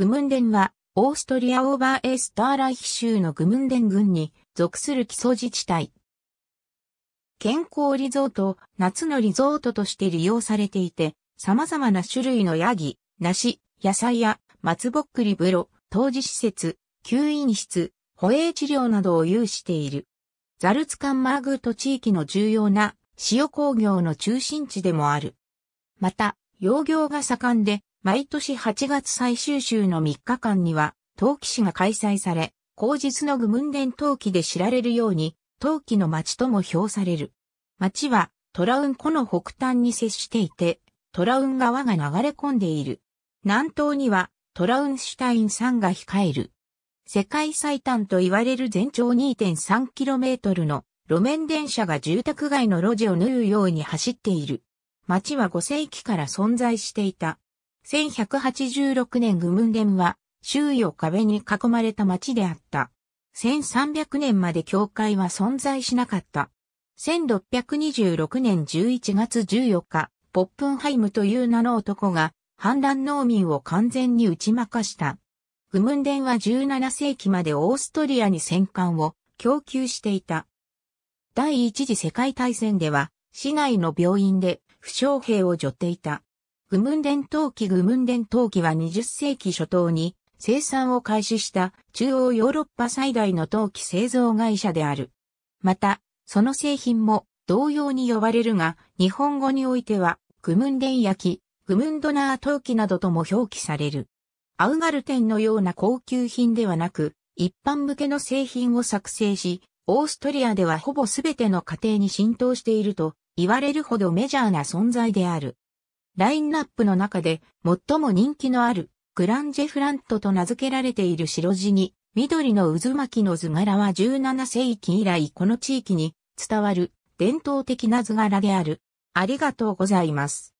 グムンデンは、オーストリアオーバーエスターライヒ州のグムンデン郡に属する基礎自治体。健康リゾート、夏のリゾートとして利用されていて、様々な種類のヤギ、梨、野菜や松ぼっくり風呂、当時施設、吸引室、保衛治療などを有している。ザルツカンマーグート地域の重要な塩工業の中心地でもある。また、養業が盛んで、毎年8月最終週の3日間には、陶器市が開催され、後日の愚文伝陶器で知られるように、陶器の町とも評される。町は、トラウン湖の北端に接していて、トラウン川が流れ込んでいる。南東には、トラウンシュタイン山が控える。世界最短と言われる全長 2.3km の路面電車が住宅街の路地を縫うように走っている。町は5世紀から存在していた1186年グムンデンは周囲を壁に囲まれた町であった。1300年まで教会は存在しなかった。1626年11月14日、ポップンハイムという名の男が反乱農民を完全に打ち負かした。グムンデンは17世紀までオーストリアに戦艦を供給していた。第一次世界大戦では市内の病院で負傷兵を除っていた。グムン伝統器グムン伝統器は20世紀初頭に生産を開始した中央ヨーロッパ最大の陶器製造会社である。また、その製品も同様に呼ばれるが、日本語においては、グムン伝焼き、グムンドナー陶器などとも表記される。アウガルテンのような高級品ではなく、一般向けの製品を作成し、オーストリアではほぼ全ての家庭に浸透していると言われるほどメジャーな存在である。ラインナップの中で最も人気のあるグランジェフラントと名付けられている白地に緑の渦巻きの図柄は17世紀以来この地域に伝わる伝統的な図柄である。ありがとうございます。